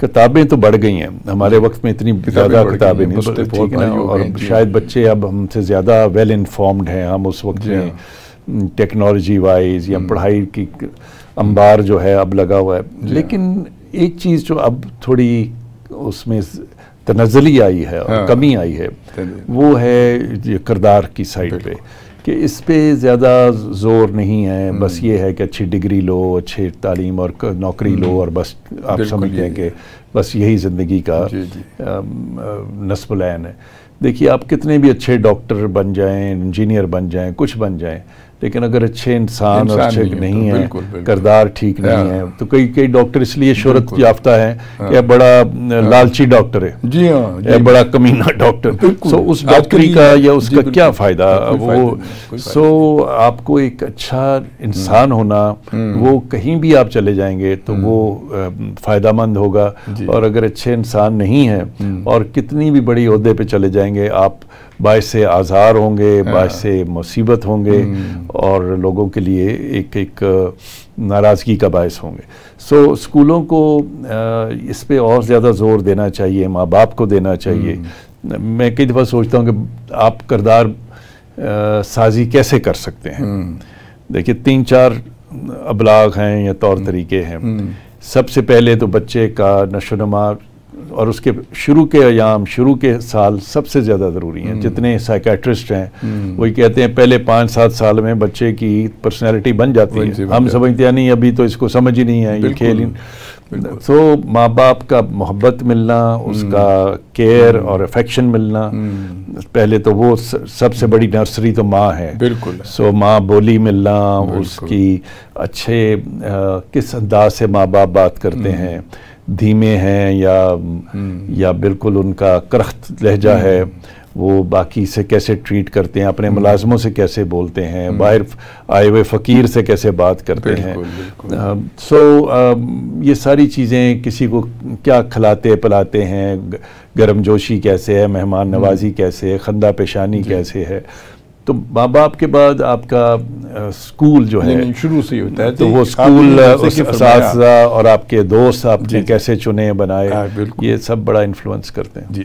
किताबें तो बढ़ गई हैं हमारे वक्त में इतनी ज़्यादा किताबें नहीं तो तो ठीक है और शायद बच्चे अब हमसे ज़्यादा वेल इन्फॉर्म्ड हैं हम उस वक्त में टेक्नोलॉजी हाँ। वाइज या हम्म। पढ़ाई की अंबार जो है अब लगा हुआ है लेकिन एक चीज़ जो अब थोड़ी उसमें तनजली आई है हाँ, कमी आई है वो है किरदार की साइड पे कि इस पर ज़्यादा ज़ोर नहीं है हम्म। बस ये है कि अच्छी डिग्री लो अच्छी तालीम और नौकरी लो हम्म। और बस आप समझ लें कि बस यही ज़िंदगी का नस्बलैन है देखिए आप कितने भी अच्छे डॉक्टर बन जाएं इंजीनियर बन जाएं कुछ बन जाएं लेकिन अगर अच्छे इंसान और अच्छे नहीं है, तो है करदार ठीक नहीं हाँ। है तो कई कई डॉक्टर इसलिए शोहरत याफ्ता है या हाँ। बड़ा हाँ। लालची डॉक्टर है जी हाँ या बड़ा कमीना डॉक्टर सो उस डॉक्टरी का या उसका क्या फ़ायदा वो सो so, आपको एक अच्छा इंसान हम्म। होना हम्म। वो कहीं भी आप चले जाएंगे तो हम्म। वो फ़ायदामंद होगा और अगर अच्छे इंसान नहीं है और कितनी भी बड़ी अहदे पे चले जाएंगे आप से आज़ार होंगे हाँ। से मुसीबत होंगे और लोगों के लिए एक एक नाराज़गी का बायस होंगे सो so, स्कूलों को इस पर और ज़्यादा ज़ोर देना चाहिए माँ बाप को देना चाहिए मैं कई दफ़ा सोचता हूँ कि आप करदार साजी कैसे कर सकते हैं हम्म। देखिए तीन चार अबलाग हैं या तौर हम्म। तरीके हैं हम्म। सबसे पहले तो बच्चे का नशोनमा और उसके शुरू के अयाम शुरू के साल सबसे ज़्यादा ज़रूरी हैं जितने साइकेट्रिस्ट हैं वही कहते हैं पहले पाँच सात साल में बच्चे की पर्सनैलिटी बन जाती है हम समझते हैं नहीं अभी तो इसको समझ ही नहीं है ये खेल तो माँ बाप का मोहब्बत मिलना उसका केयर hmm. और अफेक्शन मिलना hmm. पहले तो वो सबसे बड़ी नर्सरी तो माँ है बिल्कुल सो माँ बोली मिलना उसकी अच्छे आ, किस अंदाज से माँ बाप बात करते hmm. हैं धीमे हैं या या बिल्कुल उनका करख्त लहजा है वो बाकी से कैसे ट्रीट करते हैं अपने हम्म। मुलाजमों से कैसे बोलते हैं हम्म। बाहर आए हुए फ़कीर से कैसे बात करते हैं सो so, ये सारी चीज़ें किसी को क्या खिलाते पिलाते हैं गर्म जोशी कैसे है मेहमान हम्म। नवाजी कैसे है खंदा पेशानी कैसे है तो माँ बाप के बाद आपका स्कूल जो है शुरू से ही होता है तो वो स्कूल और आपके दोस्त आपने कैसे चुने बनाए हाँ, ये सब बड़ा इन्फ्लुएंस करते हैं जी